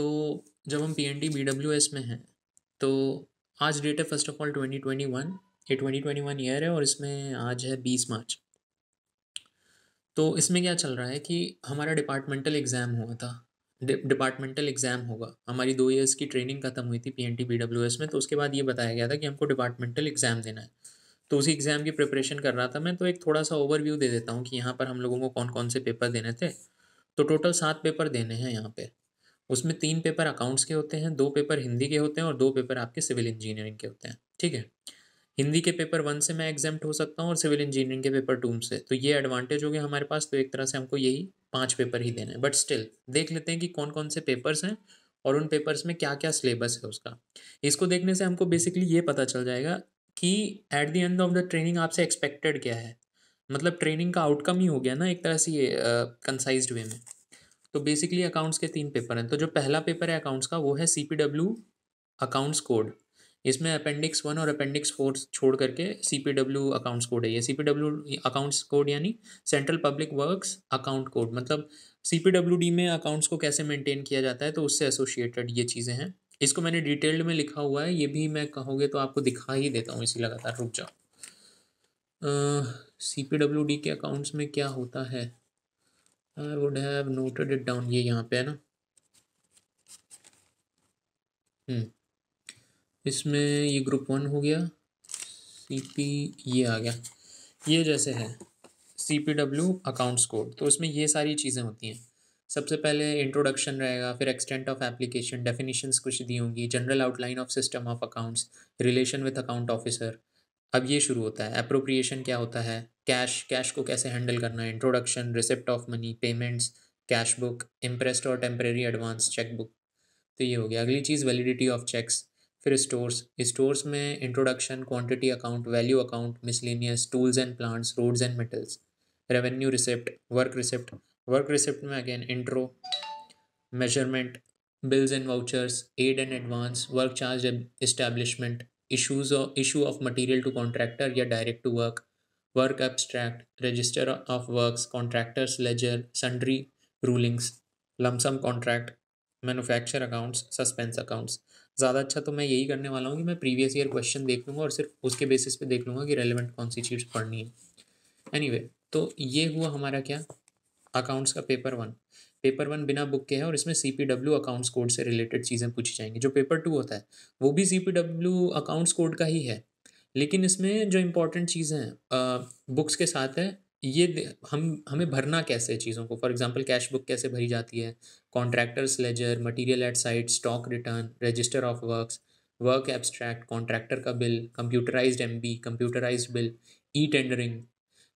तो जब हम P N D B W S में हैं तो आज डेट है first of all twenty twenty one ये ट्वेंटी ट्वेंटी वन ईयर है और इसमें आज है बीस मार्च तो इसमें क्या चल रहा है कि हमारा डिपार्टमेंटल एग्ज़ाम हुआ था डिपार्टमेंटल एग्ज़ाम होगा हमारी दो ईयर्स की ट्रेनिंग ख़त्म हुई थी P N T B W S में तो उसके बाद ये बताया गया था कि हमको डिपार्टमेंटल एग्ज़ाम देना है तो उसी एग्ज़ाम की प्रिपरेशन कर रहा था मैं तो एक थोड़ा सा ओवरव्यू दे देता हूँ कि यहाँ पर हम लोगों को कौन कौन से पेपर देने थे तो टोटल सात पेपर देने हैं यहाँ पर उसमें तीन पेपर अकाउंट्स के होते हैं दो पेपर हिंदी के होते हैं और दो पेपर आपके सिविल इंजीनियरिंग के होते हैं ठीक है हिंदी के पेपर वन से मैं एग्जाम्ट हो सकता हूँ और सिविल इंजीनियरिंग के पेपर टू से तो ये एडवांटेज हो गया हमारे पास तो एक तरह से हमको यही पाँच पेपर ही देना है बट स्टिल देख लेते हैं कि कौन कौन से पेपर्स हैं और उन पेपर्स में क्या क्या सिलेबस है उसका इसको देखने से हमको बेसिकली ये पता चल जाएगा कि at the end of the training आपसे एक्सपेक्टेड क्या है मतलब ट्रेनिंग का आउटकम ही हो गया ना एक तरह से ये कंसाइज वे में तो बेसिकली अकाउंट्स के तीन पेपर हैं तो जो पहला पेपर है अकाउंट्स का वो है C P W accounts code इसमें अपेंडिक्स वन और अपेंडिक्स फोर छोड़ करके C P W accounts code है ये C P W accounts code यानी central public works account code मतलब सी पी डब्ल्यू डी में अकाउंट्स को कैसे मेंटेन किया जाता है तो उससे एसोशिएटेड ये चीज़ें हैं इसको मैंने डिटेल्ड में लिखा हुआ है ये भी मैं कहोगे तो आपको दिखा ही देता हूँ इसी लगातार रुक जाओ सी पी डब्ल्यू डी के अकाउंट्स में क्या होता है I would have noted it down ये यहाँ पे है ना हम्म। इसमें ये ग्रुप वन हो गया पी ये आ गया ये जैसे है C P W accounts code तो इसमें ये सारी चीज़ें होती हैं सबसे पहले इंट्रोडक्शन रहेगा फिर एक्सटेंट ऑफ एप्लीकेशन डेफिनेशंस कुछ दी होंगी general outline of system of accounts relation with account officer अब ये शुरू होता है अप्रोप्रिएशन क्या होता है कैश कैश को कैसे हैंडल करना है introduction receipt of money payments cash book impressed और टेम्प्रेरी एडवांस चेक बुक तो ये हो गया अगली चीज़ वैलिडिटी ऑफ चेक्स फिर स्टोर्स स्टोर्स में introduction quantity account value account miscellaneous tools and plants roads and metals revenue receipt work receipt work receipt में again intro measurement bills and vouchers ad and advance work charge establishment issues or issue of material to contractor या direct to work work abstract register of works contractors ledger sundry rulings lump sum contract manufacture accounts suspense accounts ज़्यादा अच्छा तो मैं यही करने वाला हूँ कि मैं प्रीवियस ईयर क्वेश्चन देख लूँगा और सिर्फ उसके बेसिस पे देख लूँगा कि रेलिवेंट कौन सी चीज़ पढ़नी है एनीवे anyway, तो ये हुआ हमारा क्या अकाउंट्स का पेपर वन पेपर वन बिना बुक के हैं और इसमें C P W accounts code से रिलेटेड चीज़ें पूछी जाएंगी जो पेपर टू होता है वो भी C P W accounts code का ही है लेकिन इसमें जो इम्पोर्टेंट चीज़ें हैं बुक्स के साथ है ये हम हमें भरना कैसे है चीज़ों को फॉर एग्जांपल कैश बुक कैसे भरी जाती है contractors ledger material at site stock return register of works work abstract contractor का bill computerised MB computerised bill e tendering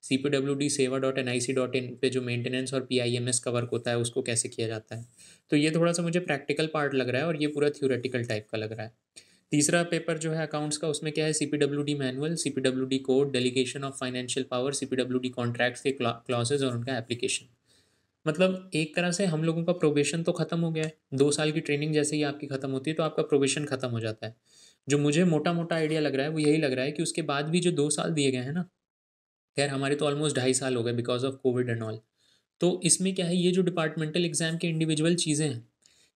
C P W D Sewa dot N I C dot in पर जो maintenance और P I M S का work होता है उसको कैसे किया जाता है तो ये थोड़ा सा मुझे प्रैक्टिकल पार्ट लग रहा है और ये पूरा थ्योरेटिकल टाइप का लग रहा है तीसरा पेपर जो है अकाउंट्स का उसमें क्या है C P W D manual C P W D code delegation of financial power C P W D contracts के क्लासेज और उनका एप्लीकेशन मतलब एक तरह से हम लोगों का प्रोबेशन तो ख़त्म हो गया है दो साल की ट्रेनिंग जैसे ही आपकी ख़त्म होती है तो आपका प्रोबेशन ख़त्म हो जाता है जो मुझे मोटा मोटा आइडिया लग रहा है वो यही लग रहा है कि उसके बाद भी जो दो साल दिए गए हैं ना खैर हमारे तो ऑलमोस्ट ढाई साल हो गए because of COVID and all तो इसमें क्या है ये जो डिपार्टमेंटल एग्ज़ाम के इंडिविजुअल चीज़ें हैं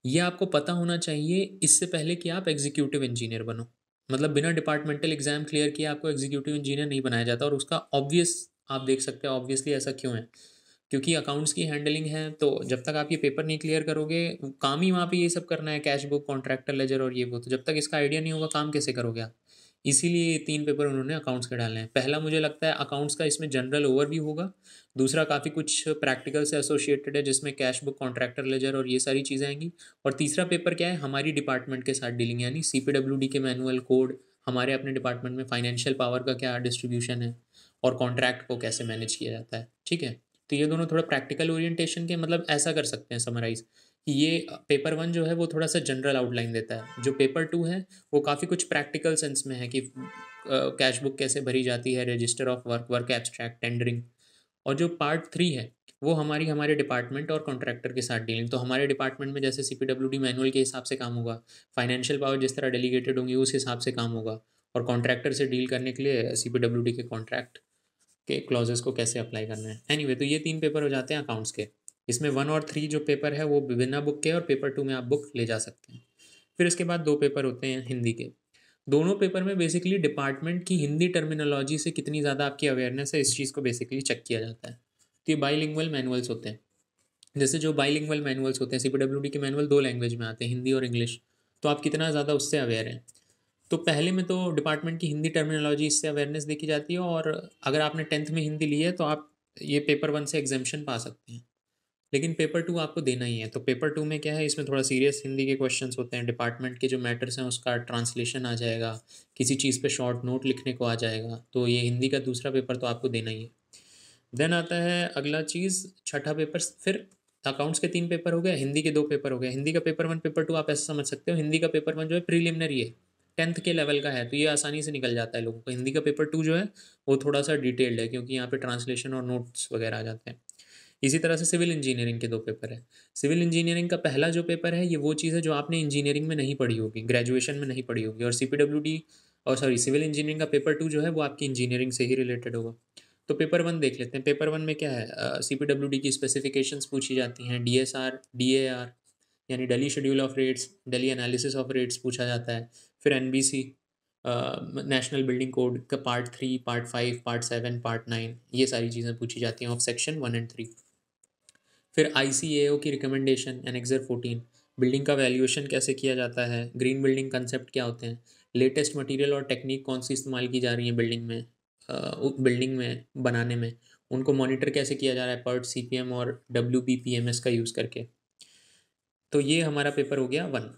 ये आपको पता होना चाहिए इससे पहले कि आप एग्जीक्यूटिव इंजीनियर बनो मतलब बिना डिपार्टमेंटल एग्ज़ाम क्लियर किए आपको एग्जीक्यूटिव इंजीनियर नहीं बनाया जाता और उसका ऑब्वियस आप देख सकते हैं ऑब्वियसली ऐसा क्यों है क्योंकि अकाउंट्स की हैंडलिंग है तो जब तक आप ये पेपर नहीं क्लियर करोगे काम ही वहाँ पे ये सब करना है कैश बुक कॉन्ट्रैक्टर लेजर और ये वो तो जब तक इसका आइडिया नहीं होगा काम कैसे करोगे आप इसीलिए ये तीन पेपर उन्होंने अकाउंट्स के डाले हैं पहला मुझे लगता है अकाउंट्स का इसमें जनरल ओवरव्यू होगा दूसरा काफ़ी कुछ प्रैक्टिकल से एसोसिएटेड है जिसमें कैश बुक कॉन्ट्रैक्टर लेजर और ये सारी चीज़ें आएंगी और तीसरा पेपर क्या है हमारी डिपार्टमेंट के साथ डीलिंग यानी सी पी डी के मैनुअल कोड हमारे अपने डिपार्टमेंट में फाइनेंशियल पावर का क्या डिस्ट्रीब्यूशन है और कॉन्ट्रैक्ट को कैसे मैनेज किया जाता है ठीक है तो ये दोनों थोड़ा प्रैक्टिकल ओरिएंटेशन के मतलब ऐसा कर सकते हैं समराइज़ ये पेपर वन जो है वो थोड़ा सा जनरल आउटलाइन देता है जो पेपर टू है वो काफ़ी कुछ प्रैक्टिकल सेंस में है कि कैश बुक कैसे भरी जाती है register of work work abstract tendering और जो पार्ट थ्री है वो हमारी हमारे डिपार्टमेंट और कॉन्ट्रैक्टर के साथ डीलिंग तो हमारे डिपार्टमेंट में जैसे C P W D manual के हिसाब से काम होगा फाइनेंशियल पावर जिस तरह डेलीगेटेड होंगी उस हिसाब से काम होगा और कॉन्ट्रैक्टर से डील करने के लिए सी पी डब्ल्यू डी के कॉन्ट्रैक्ट के क्लॉजेस को कैसे अप्लाई करना है एनी anyway, तो ये तीन पेपर हो जाते हैं अकाउंट्स के इसमें वन और थ्री जो पेपर है वो बिना बुक के और पेपर टू में आप बुक ले जा सकते हैं फिर इसके बाद दो पेपर होते हैं हिंदी के दोनों पेपर में बेसिकली डिपार्टमेंट की हिंदी टर्मिनोलॉजी से कितनी ज़्यादा आपकी अवेयरनेस है इस चीज़ को बेसिकली चेक किया जाता है तो ये बाईलिंगुअल मैनुअल्स होते हैं जैसे जो बाईलिंगुअल मैनुअल्स होते हैं सी पी के मैनुअल दो लैंग्वेज में आते हैं हिंदी और इंग्लिश तो आप कितना ज़्यादा उससे अवेयर हैं तो पहले में तो डिपार्टमेंट की हिंदी टर्मिनोलॉजी इससे अवेयरनेस देखी जाती है और अगर आपने टेंथ में हिंदी ली है तो आप ये पेपर वन से एग्जामेशन पा सकते हैं लेकिन पेपर टू आपको देना ही है तो पेपर टू में क्या है इसमें थोड़ा सीरियस हिंदी के क्वेश्चंस होते हैं डिपार्टमेंट के जो मैटर्स हैं उसका ट्रांसलेशन आ जाएगा किसी चीज़ पे शॉर्ट नोट लिखने को आ जाएगा तो ये हिंदी का दूसरा पेपर तो आपको देना ही है देन आता है अगला चीज़ छठा पेपर फिर अकाउंट्स के तीन पेपर हो गए हिंदी के दो पेपर हो गए हिंदी का पेपर वन पेपर टू आप ऐसा समझ सकते हो हिंदी का पेपर वन जो है प्रीलिमिनरी है टेंथ के लेवल का है तो ये आसानी से निकल जाता है लोगों को हिंदी का पेपर टू जो है वो थोड़ा सा डिटेल्ड है क्योंकि यहाँ पे ट्रांसलेशन और नोट्स वगैरह आ जाते हैं इसी तरह से सिविल इंजीनियरिंग के दो पेपर है सिविल इंजीनियरिंग का पहला जो पेपर है ये वो चीज़ है जो आपने इंजीनियरिंग में नहीं पढ़ी होगी ग्रेजुएशन में नहीं पढ़ी होगी और सी और सॉरी सिविल इंजीनियरिंग का पेपर टू जो है वो आपकी इंजीनियरिंग से ही रिलेटेड होगा तो पेपर वन देख लेते हैं पेपर वन में क्या है सी पी डब्ल्यू डी की स्पेसिफिकेशंस पूछी जाती हैं D S R D A R यानी daily schedule of rates daily analysis of rates पूछा जाता है फिर N B C national building code का part three part five part seven part nine ये सारी चीज़ें पूछी जाती हैं of section one and three फिर आई सी ए की रिकमेंडेशन एनेक्ज़र एक्सर फोर्टीन बिल्डिंग का वैल्यूएशन कैसे किया जाता है ग्रीन बिल्डिंग कंसेप्ट क्या होते हैं लेटेस्ट मटेरियल और टेक्निक कौन सी इस्तेमाल की जा रही है बिल्डिंग में बिल्डिंग में बनाने में उनको मॉनिटर कैसे किया जा रहा है पर्ट सी पी एम और डब्ल्यू पी एम एस का यूज़ करके तो ये हमारा पेपर हो गया वन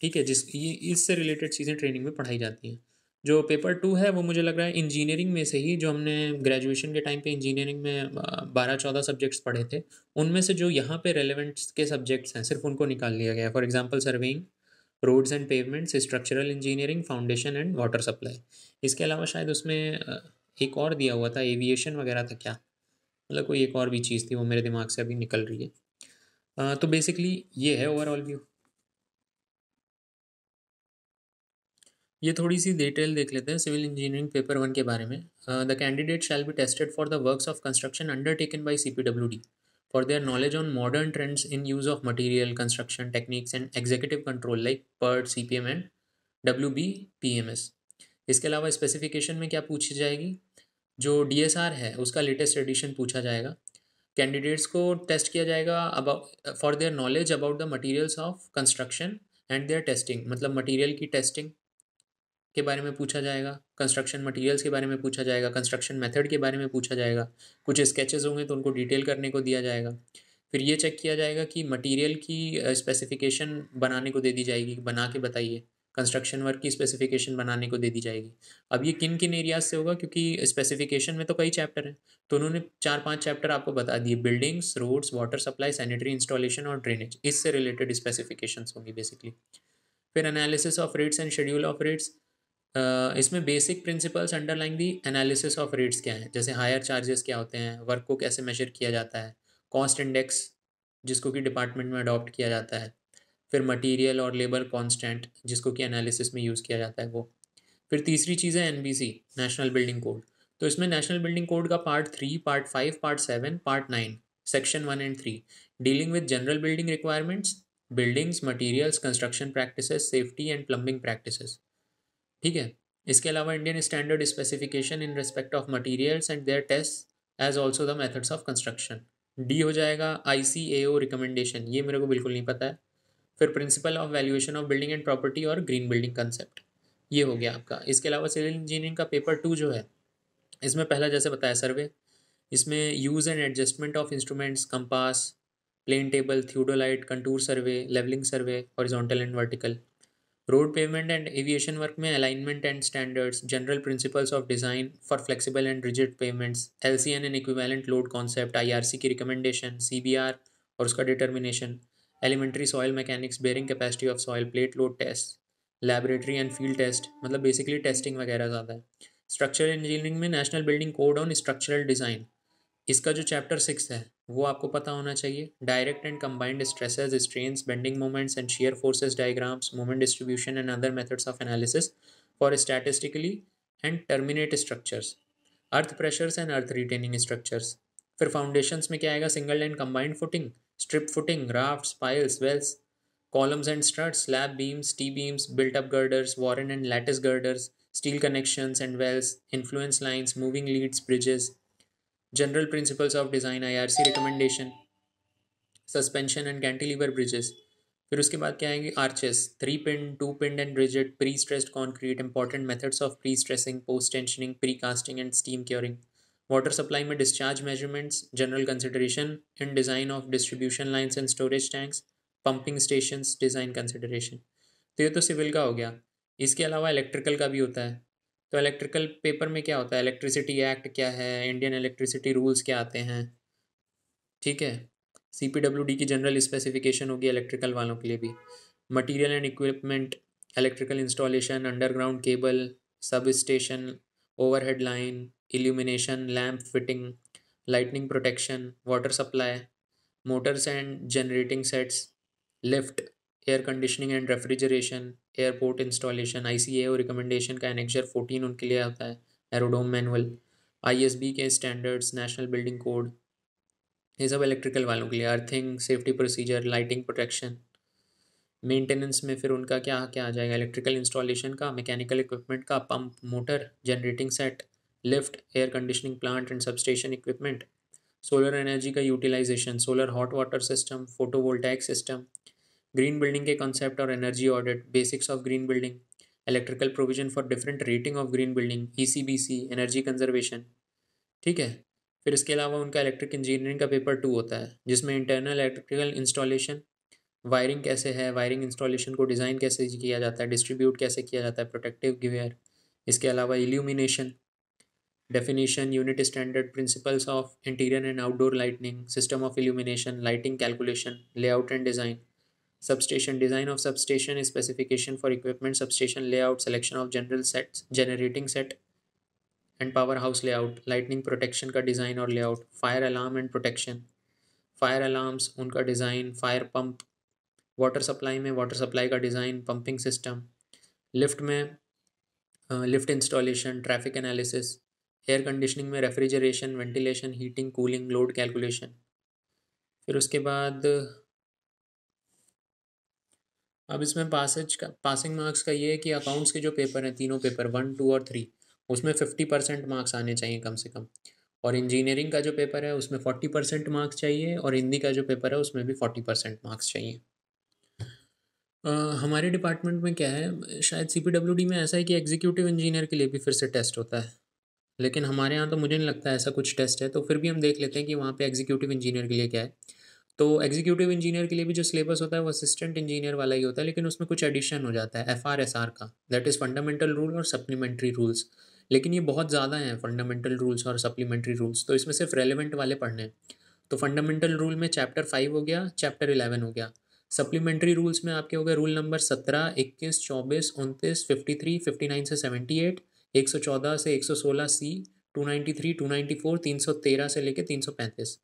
ठीक है जिस ये इससे रिलेटेड चीज़ें ट्रेनिंग में पढ़ाई जाती हैं जो पेपर टू है वो मुझे लग रहा है इंजीनियरिंग में से ही जो हमने ग्रेजुएशन के टाइम पे इंजीनियरिंग में बारह चौदह सब्जेक्ट्स पढ़े थे उनमें से जो यहाँ पे रेलिवेंट्स के सब्जेक्ट्स हैं सिर्फ उनको निकाल लिया गया for example surveying roads and pavements structural engineering foundation and water supply इसके अलावा शायद उसमें एक और दिया हुआ था एविएशन वगैरह था क्या मतलब कोई एक और भी चीज़ थी वो मेरे दिमाग से अभी निकल रही है तो बेसिकली ये है ओवरऑल व्यू ये थोड़ी सी डिटेल देख लेते हैं सिविल इंजीनियरिंग पेपर वन के बारे में the candidate shall be tested for the works of construction undertaken by C P W D for their knowledge on modern trends in use of material construction techniques and executive control like PERT C P M and W B P M S इसके अलावा specification में क्या पूछी जाएगी जो D S are है उसका latest edition पूछा जाएगा कैंडिडेट्स को टेस्ट किया जाएगा about for their knowledge about the materials of construction and their testing मतलब मटीरियल की टेस्टिंग के बारे में पूछा जाएगा कंस्ट्रक्शन मटेरियल्स के बारे में पूछा जाएगा कंस्ट्रक्शन मेथड के बारे में पूछा जाएगा कुछ स्केचेस होंगे तो उनको डिटेल करने को दिया जाएगा फिर ये चेक किया जाएगा कि मटेरियल की स्पेसिफिकेशन बनाने को दे दी जाएगी बना के बताइए कंस्ट्रक्शन वर्क की स्पेसिफिकेशन बनाने को दे दी जाएगी अब ये किन किन एरियाज से होगा क्योंकि स्पेसिफिकेशन में तो कई चैप्टर हैं तो उन्होंने चार पांच चैप्टर आपको बता दिए buildings roads water supply sanitary installation और ड्रेनेज इससे रिलेटेड स्पेसिफिकेशन होंगी बेसिकली फिर analysis of rates and schedule of rates इसमें basic principles underlying the analysis of rates क्या हैं जैसे हायर चार्जेस क्या होते हैं वर्क को कैसे मेजर किया जाता है कॉस्ट इंडेक्स जिसको कि डिपार्टमेंट में अडॉप्ट किया जाता है फिर मटेरियल और लेबर कांस्टेंट जिसको कि एनालिसिस में यूज़ किया जाता है वो फिर तीसरी चीज़ है एन नेशनल बिल्डिंग कोड तो इसमें नेशनल बिल्डिंग कोड का part three part five part seven part nine section one and three dealing with general building requirements buildings materials construction practice safety and plumbing practices ठीक है इसके अलावा Indian standard specification in respect of materials and their test as also the methods of construction डी हो जाएगा आई C ए ओ recommendation ये मेरे को बिल्कुल नहीं पता है फिर principle of valuation of building and property और ग्रीन बिल्डिंग कंसेप्ट ये हो गया आपका इसके अलावा सिविल इंजीनियरिंग का पेपर टू जो है इसमें पहला जैसे बताया सर्वे इसमें use and adjustment of instruments compass plane table theodolite contour survey levelling survey horizontal and vertical road pavement and aviation work में alignment and standards general principles of design for flexible and rigid pavements L C N and equivalent load concept I R C की recommendation C B R और उसका determination elementary soil mechanics bearing capacity of soil plate load test laboratory and field test मतलब basically testing वगैरह ज़्यादा है structural engineering में national building code on structural design इसका जो चैप्टर सिक्स है वो आपको पता होना चाहिए direct and combined stresses strains bending moments and shear forces diagrams moment distribution and other methods of analysis for statistically and terminate structures earth pressures and earth retaining structures फिर foundations में क्या आएगा single and combined footing strip footing raft piles wells columns and struts, slab beams T beams built up girders Warren and and girders steel steel and wells influence lines moving leads bridges general principles of design irc recommendation suspension and cantilever bridges फिर उसके बाद क्या आएंगे arches three pin two pin and rigid pre stressed concrete important methods of pre stressing post tensioning pre casting and steam curing water supply में discharge measurements general consideration in design of distribution lines and storage tanks pumping station design consideration तो ये तो civil का हो गया इसके अलावा electrical का भी होता है तो इलेक्ट्रिकल पेपर में क्या होता है इलेक्ट्रिसिटी एक्ट क्या है इंडियन इलेक्ट्रिसिटी रूल्स क्या आते हैं ठीक है सी पी डब्ल्यू डी की जनरल स्पेसिफिकेशन होगी इलेक्ट्रिकल वालों के लिए भी material and equipment electrical installation underground cable substation overhead line illumination lamp fitting lightning protection water supply motors and generating sets lift air conditioning and refrigeration airport installation I C A और recommendation का annexure fourteen उनके लिए आता है aerodrome manual I S B के standards national building code ये सब electrical वालों के लिए earthing safety procedure lighting protection maintenance में फिर उनका क्या क्या आ जाएगा इलेक्ट्रिकल इंस्टॉलेशन का मैकेनिकल इक्विपमेंट का pump motor generating set lift air conditioning plant and substation equipment solar energy का utilisation solar hot water system photovoltaic system green building के कॉन्सेप्ट और energy audit basics of green building electrical provision for different rating of green building E energy conservation ठीक है फिर इसके अलावा उनका electric engineering का पेपर टू होता है जिसमें इंटरनल इलेक्ट्रिकल इंस्टॉलेशन वायरिंग कैसे है वायरिंग इंस्टॉलेशन को डिज़ाइन कैसे किया जाता है डिस्ट्रीब्यूट कैसे किया जाता है प्रोटेक्टिव गेयर इसके अलावा illumination definition unit standard principles of interior and outdoor lightning system of illumination lighting calculation layout and design substation design of substation specification for equipment substation layout selection of general sets generating set and powerhouse layout lightning protection का design और layout fire alarm and protection fire alarms उनका design fire pump water supply में water supply का design pumping system lift में lift installation traffic analysis air conditioning में refrigeration ventilation heating cooling load calculation फिर उसके बाद अब इसमें पासेज का पासिंग मार्क्स का ये है कि अकाउंट्स के जो पेपर हैं तीनों पेपर वन टू और थ्री उसमें फिफ्टी परसेंट मार्क्स आने चाहिए कम से कम और इंजीनियरिंग का जो पेपर है उसमें फोर्टी परसेंट मार्क्स चाहिए और हिंदी का जो पेपर है उसमें भी फोर्टी परसेंट मार्क्स चाहिए आ, हमारे डिपार्टमेंट में क्या है शायद सी में ऐसा है कि एग्जीक्यूटिव इंजीनियर के लिए भी फिर से टेस्ट होता है लेकिन हमारे यहाँ तो मुझे नहीं लगता ऐसा कुछ टेस्ट है तो फिर भी हम देख लेते हैं कि वहाँ पे एग्जीक्यूटिव इंजीनियर के लिए क्या है तो एग्जीक्यूटिव इंजीनियर के लिए भी जो सिलेबस होता है वो असिस्टेंट इंजीनियर वाला ही होता है लेकिन उसमें कुछ एडिशन हो जाता है एफ आर एस आर का दैट इज़ फंडामेंटल रूल और सप्लीमेंट्री रूल्स लेकिन ये बहुत ज़्यादा हैं फंडामेंटल रूल्स और सप्लीमेंट्री रूल्स तो इसमें सिर्फ रेलिवेंट वाले पढ़ने हैं तो फंडामेंटल रूल में चैप्टर फाइव हो गया चैप्टर इलेवन हो गया सप्लीमेंट्री रूल्स में आपके हो गए रूल नंबर सत्रह इक्कीस चौबीस उनतीस फिफ्टी थ्री फिफ्टी नाइन से सेवेंटी एट एक सौ चौदह से एक सौ सोलह C two ninety three two ninety four तीन सौ तेरह से लेकर तीन सौ पैंतीस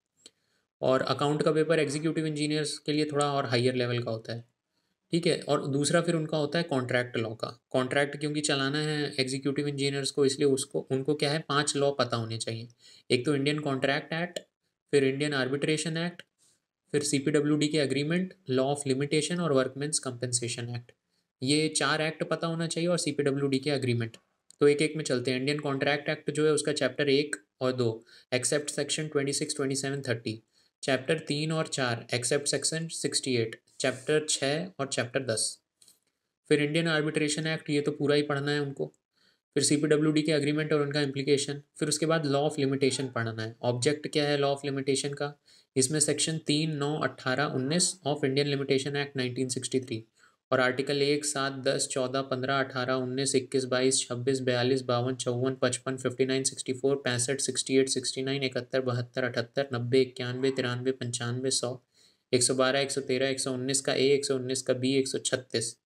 और अकाउंट का पेपर एग्जीक्यूटिव इंजीनियर्स के लिए थोड़ा और हाइयर लेवल का होता है ठीक है और दूसरा फिर उनका होता है कॉन्ट्रैक्ट लॉ का कॉन्ट्रैक्ट क्योंकि चलाना है एग्जीक्यूटिव इंजीनियर्स को इसलिए उसको उनको क्या है पांच लॉ पता होने चाहिए एक तो इंडियन कॉन्ट्रैक्ट एक्ट फिर इंडियन आर्बिट्रेशन एक्ट फिर सी के अग्रीमेंट लॉ ऑफ लिमिटेशन और वर्कमेंस कंपनसेशन एक्ट ये चार एक्ट पता होना चाहिए और सी के अग्रीमेंट तो एक एक में चलते हैं इंडियन कॉन्ट्रैक्ट एक्ट जो है उसका चैप्टर एक और दो except section twenty six twenty seven thirty chapter तीन और चार except section sixty eight chapter छः और चैप्टर दस फिर इंडियन आर्बिट्रेशन एक्ट ये तो पूरा ही पढ़ना है उनको फिर सी के अग्रीमेंट और उनका इम्प्लीकेशन फिर उसके बाद लॉ ऑफ लिमिटेशन पढ़ना है ऑब्जेक्ट क्या है लॉ ऑफ लिमिटेशन का इसमें सेक्शन तीन नौ अट्ठारह उन्नीस of Indian limitation act nineteen sixty three और आर्टिकल एक सात दस चौदह पंद्रह अठारह उन्नीस इक्कीस बाईस छब्बीस बयालीस बावन चौवन पचपन फिफ्टी नाइन सिक्सटी फोर पैंसठ सिक्सटी एट सिक्सटी नाइन इकहत्तर बहत्तर अठहत्तर नब्बे इक्यानवे तिरानवे पंचानवे सौ एक सौ बारह एक सौ तेरह एक सौ उन्नीस का ए एक सौ उन्नीस का बी एक सौ छत्तीस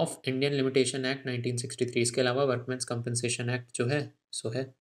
of Indian limitation act nineteen sixty three इसके अलावा वर्कमैन कंपनसेशन एक्ट जो है सो है